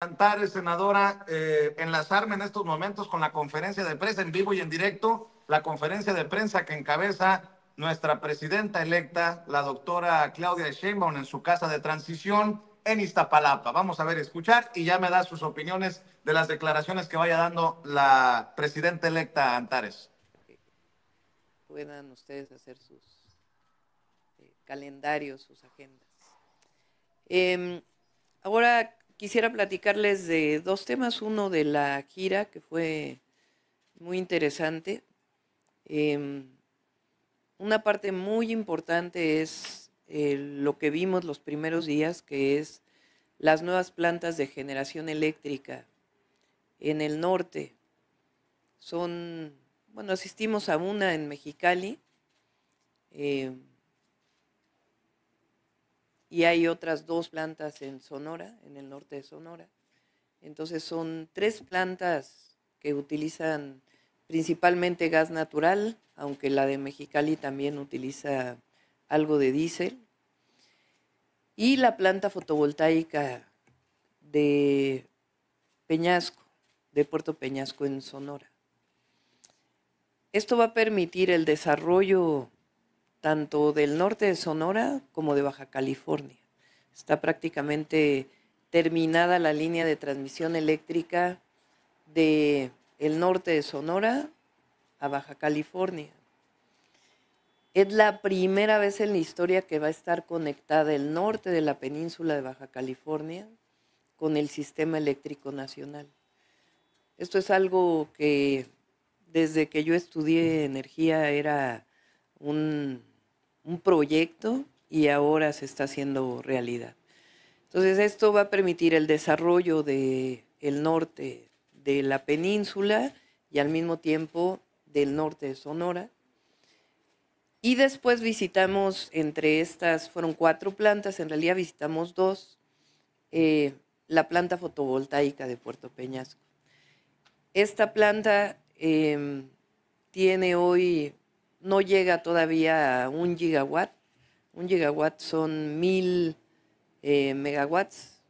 Antares, senadora, eh, enlazarme en estos momentos con la conferencia de prensa en vivo y en directo, la conferencia de prensa que encabeza nuestra presidenta electa, la doctora Claudia Sheinbaum, en su casa de transición en Iztapalapa. Vamos a ver, escuchar y ya me da sus opiniones de las declaraciones que vaya dando la presidenta electa Antares. Puedan ustedes hacer sus eh, calendarios, sus agendas. Em, ahora quisiera platicarles de dos temas. Uno de la gira, que fue muy interesante. Em, una parte muy importante es eh, lo que vimos los primeros días, que es las nuevas plantas de generación eléctrica en el norte. Son, bueno, asistimos a una en Mexicali. Em, y hay otras dos plantas en Sonora, en el norte de Sonora. Entonces son tres plantas que utilizan principalmente gas natural, aunque la de Mexicali también utiliza algo de diésel. Y la planta fotovoltaica de Peñasco, de Puerto Peñasco en Sonora. Esto va a permitir el desarrollo tanto del norte de Sonora como de Baja California. Está prácticamente terminada la línea de transmisión eléctrica de el norte de Sonora a Baja California. Es la primera vez en la historia que va a estar conectada el norte de la península de Baja California con el sistema eléctrico nacional. Esto es algo que desde que yo estudié energía era un, proyecto y ahora se está haciendo realidad. Entonces esto va a permitir el desarrollo del el norte de la península y al mismo tiempo del norte de Sonora. Y después visitamos entre estas, fueron cuatro plantas, en realidad visitamos dos, eh, la planta fotovoltaica de Puerto Peñasco. Esta planta em, tiene hoy no llega todavía a un gigawatt. Un gigawatt son mil eh, megawatts.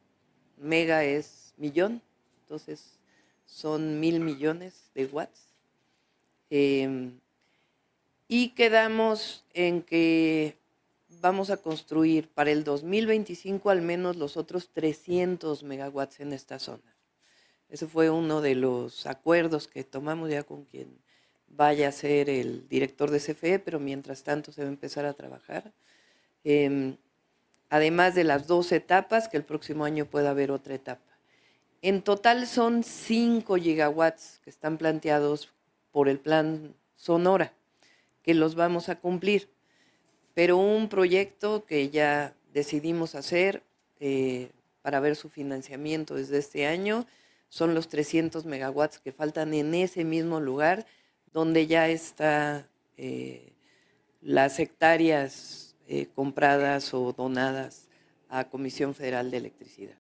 Mega es millón, entonces son mil millones de watts. Em, y quedamos en que vamos a construir para el 2025 al menos los otros 300 megawatts en esta zona. Ese fue uno de los acuerdos que tomamos ya con quien vaya a ser el director de CFE, pero mientras tanto se va a empezar a trabajar. Em, además de las dos etapas, que el próximo año pueda haber otra etapa. En total son 5 gigawatts que están planteados por el plan Sonora, que los vamos a cumplir. Pero un proyecto que ya decidimos hacer eh, para ver su financiamiento desde este año son los 300 megawatts que faltan en ese mismo lugar donde ya está eh, las hectáreas eh, compradas o donadas a Comisión Federal de Electricidad.